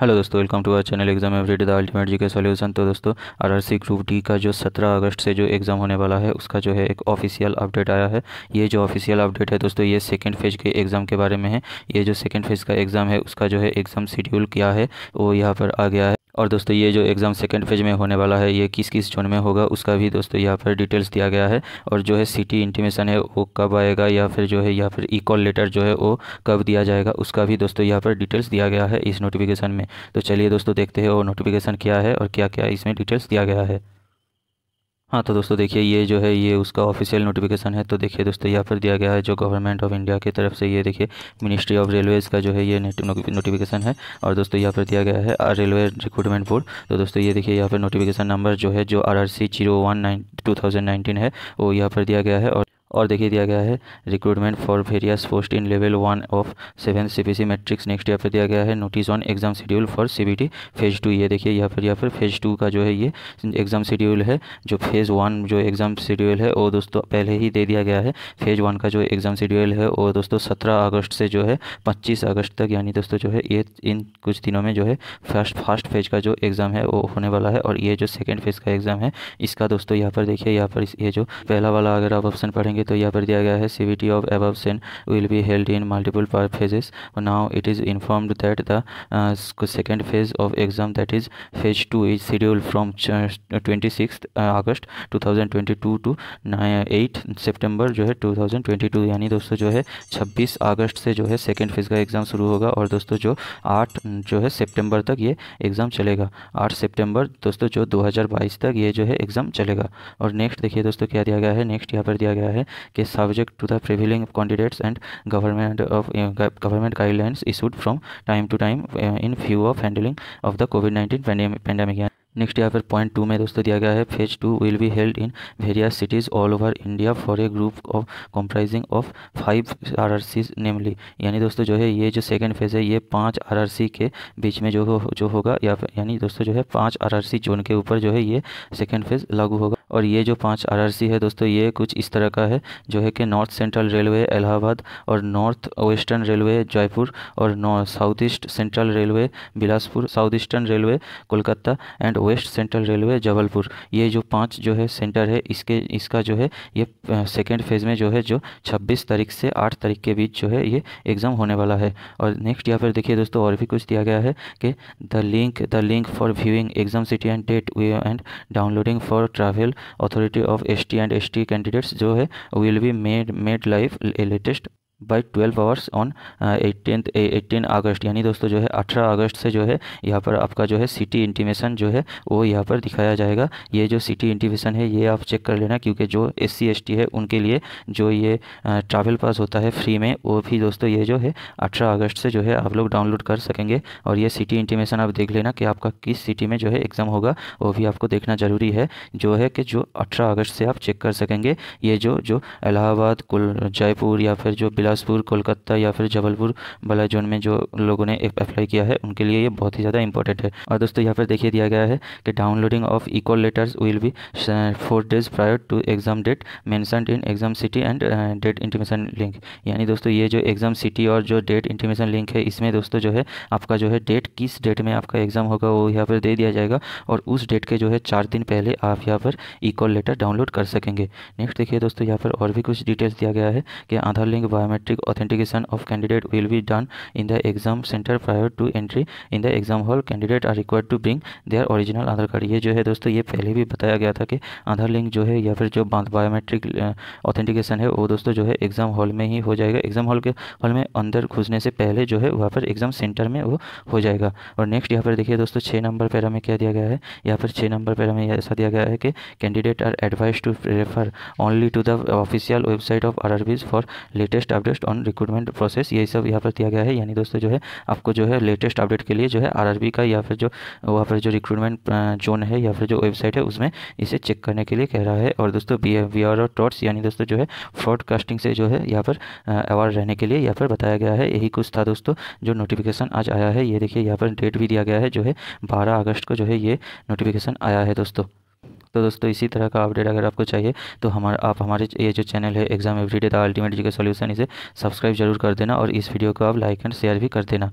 hello दोस्तों welcome to our channel exam every the ultimate G K solution तो दोस्तों RRC group D का जो 17 अगस्त से जो एग्ज़ाम होने वाला है उसका जो है एक ऑफिशियल अपडेट आया है ये जो ऑफिशियल अपडेट है दोस्तों ये सेकंड फेज के एग्ज़ाम के बारे में है ये जो सेकंड फेज का एग्ज़ाम है उसका जो है एग्ज़ाम शेड्यूल क्या है वो यहाँ पर आ गया है और दोस्तों ये जो एग्ज़ाम सेकेंड फेज में होने वाला है ये किस किस जोन में होगा उसका भी दोस्तों यहाँ पर डिटेल्स दिया गया है और जो है सिटी इंटीमेशन है वो कब आएगा या फिर जो है या फिर ई कॉल लेटर जो है वो कब दिया जाएगा उसका भी दोस्तों यहाँ पर डिटेल्स दिया गया है इस नोटिफिकेशन में तो चलिए दोस्तों देखते हैं वो नोटिफिकेशन क्या है और क्या क्या इसमें डिटेल्स दिया गया है हाँ तो दोस्तों देखिए ये जो है ये उसका ऑफिशियल नोटिफिकेशन है तो देखिए दोस्तों यहाँ पर दिया गया है जो गवर्नमेंट ऑफ इंडिया की तरफ से ये देखिए मिनिस्ट्री ऑफ रेलवेज़ का जो है ये नोटिफिकेशन है और दोस्तों यहाँ पर दिया गया है रेलवे रिक्रूटमेंट बोर्ड तो दोस्तों ये देखिए यहाँ पर नोटिफिकेशन नंबर जो है जो R R C zero one nine two thousand nineteen है वो यहाँ पर दिया गया है और और देखिए दिया गया है recruitment for various post in level one of seven CPC matrix next year पर दिया गया है notice on exam schedule for CBT phase two ये देखिए यहाँ पर यहाँ पर फेज टू का जो है ये एग्जाम शेड्यूल है जो फेज़ वन जो एग्जाम शेड्यूल है वो दोस्तों पहले ही दे दिया गया है फेज वन का जो एग्जाम शेड्यूल है वो दोस्तों सत्रह अगस्त से जो है पच्चीस अगस्त तक यानी दोस्तों जो है ये इन कुछ दिनों में जो है फर्स्ट फर्स्ट फेज का जो एग्ज़ाम है वो होने वाला है और ये जो सेकेंड फेज का एग्ज़ाम है इसका दोस्तों यहाँ पर देखिए यहाँ पर ये जो पहला वाला अगर आप ऑप्शन पढ़ेंगे तो यहाँ पर दिया गया है C T of absent will be held in multiple phases now it is informed that the second phase of exam that is phase two is schedule from twenty six August two thousand twenty two to eight September जो है to thousand twenty to यानी दोस्तों जो है छब्बीस अगस्त से जो है सेकेंड फेज का एग्ज़ाम शुरू होगा और दोस्तों जो आठ जो है सेप्टेम्बर तक ये एग्ज़ाम चलेगा आठ सेप्टेम्बर दोस्तों जो बाईस तक ये जो है एग्ज़ाम चलेगा और नेक्स्ट देखिए दोस्तों क्या दिया गया है नेक्स्ट यहाँ पर दिया गया है कि subject to the prevailing candidates and government of government guidelines issued from time to time in view of handling of the COVID nineteen covid next यहाँ पर पॉइंट टू में दोस्तों दिया गया है phase two will be held in various cities all over India for a group of comprising of five RRCs namely यानी दोस्तों जो है ये जो सेकंड फेज है ये पांच आरआरसी के बीच में जो हो, जो होगा या यानी दोस्तों जो है पांच आरआरसी जोन के ऊपर जो है ये सेकेंड फेज लागू होगा और ये जो पांच आरआरसी है दोस्तों ये कुछ इस तरह का है जो है कि नॉर्थ सेंट्रल रेलवे इलाहाबाद और नॉर्थ वेस्टर्न रेलवे जयपुर और south east central railway Bilaspur south eastern railway Kolkata and west central railway Jabalpur ये जो पाँच जो है सेंटर है इसके इसका जो है ये सेकेंड फेज़ में जो है जो छब्बीस तारीख से आठ तारीख के बीच जो है ये एग्ज़ाम होने वाला है और नेक्स्ट या फिर देखिए दोस्तों और भी कुछ दिया गया है कि the link the link for viewing exam city and date and downloading for travel authority of S T and S T candidates जो है will be made made live latest by twelve hours on eighteen eighteen August यानी दोस्तों जो है अठारह अगस्त से जो है यहाँ पर आपका जो है सिटी इंटीमेशन जो है वो यहाँ पर दिखाया जाएगा ये जो सिटी इंटीमेशन है ये आप चेक कर लेना क्योंकि जो एस सी एस टी है उनके लिए जो ये ट्रैवल uh, पास होता है फ्री में वो भी दोस्तों ये जो है अठारह अगस्त से जो है आप लोग डाउनलोड कर सकेंगे और ये सिटी इंटीमेशन आप देख लेना कि आपका किस सिटी में जो है एग्ज़ाम होगा वो भी आपको देखना ज़रूरी है जो है कि जो अठारह अगस्त से आप चेक कर सकेंगे ये जो जो इलाहाबाद जयपुर या फिर जो बिलासपुर कोलकाता या फिर जबलपुर बला जोन में जो लोगों ने अप्लाई किया है उनके लिए ये बहुत ही ज़्यादा इंपॉर्टेंट है और दोस्तों यहाँ पर देखिए दिया गया है कि downloading of e call letters will be four days prior to exam date mention in exam city and date intimation link यानी दोस्तों ये जो एग्जाम सिटी और जो डेट इंटीमेशन लिंक है इसमें दोस्तों जो है आपका जो है डेट किस डेट में आपका एग्जाम होगा वो यहाँ पर दे दिया जाएगा और उस डेट के जो है चार दिन पहले आप यहाँ पर इक्वल लेटर डाउनलोड कर सकेंगे नेक्स्ट देखिए दोस्तों यहाँ पर और भी कुछ डिटेल्स दिया गया है कि Aadhaar link biometric biometric authentication of candidate will be done in the exam center prior to entry in the exam hall candidate are required to bring their original Aadhaar card ये जो है दोस्तों ये पहले भी बताया गया था कि आधार लिंक जो है या फिर जो बायोमेट्रिक ऑथेंटिकेशन है वो दोस्तों जो है एग्ज़ाम हॉल में ही हो जाएगा एग्ज़ाम हॉल के हॉल में अंदर घुसने से पहले जो है वहाँ पर एग्ज़ाम सेंटर में वो हो जाएगा और नेक्स्ट यहाँ पर देखिए दोस्तों छः नंबर पैरा में क्या दिया गया है या फिर छः नंबर पैरा में ऐसा दिया गया है कि candidate are advise to refer only to the official website of R for latest update progress on recruitment process यही सब यहाँ पर दिया गया है यानी दोस्तों जो है आपको जो है लेटेस्ट अपडेट के लिए जो है आर का या फिर जो वहाँ पर जो रिक्रूटमेंट जोन है या फिर जो वेबसाइट है उसमें इसे चेक करने के लिए कह रहा है और दोस्तों बी और टॉट्स यानी दोस्तों जो है फ्रॉडकास्टिंग से जो है यहाँ पर अवार्ड रहने के लिए यहाँ पर बताया गया है यही कुछ था दोस्तों जो नोटिफिकेशन आज आया है ये देखिए यहाँ पर डेट भी दिया गया है जो है बारह अगस्त को जो है ये नोटिफिकेशन आया है दोस्तों तो दोस्तों इसी तरह का अपडेट अगर आपको चाहिए तो हमारा आप हमारे ये जो चैनल है exam everyday the ultimate G K solution इसे सब्सक्राइब जरूर कर देना और इस वीडियो को आप लाइक एंड शेयर भी कर देना